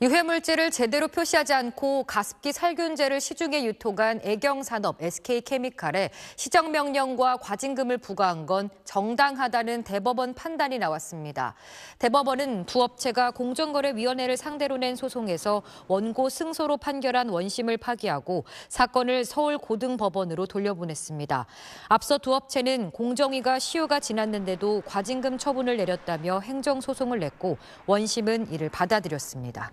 유해물질을 제대로 표시하지 않고 가습기 살균제를 시중에 유통한 애경산업 SK케미칼에 시정명령과 과징금을 부과한 건 정당하다는 대법원 판단이 나왔습니다. 대법원은 두 업체가 공정거래위원회를 상대로 낸 소송에서 원고 승소로 판결한 원심을 파기하고 사건을 서울고등법원으로 돌려보냈습니다. 앞서 두 업체는 공정위가 시효가 지났는데도 과징금 처분을 내렸다며 행정소송을 냈고 원심은 이를 받아들였습니다.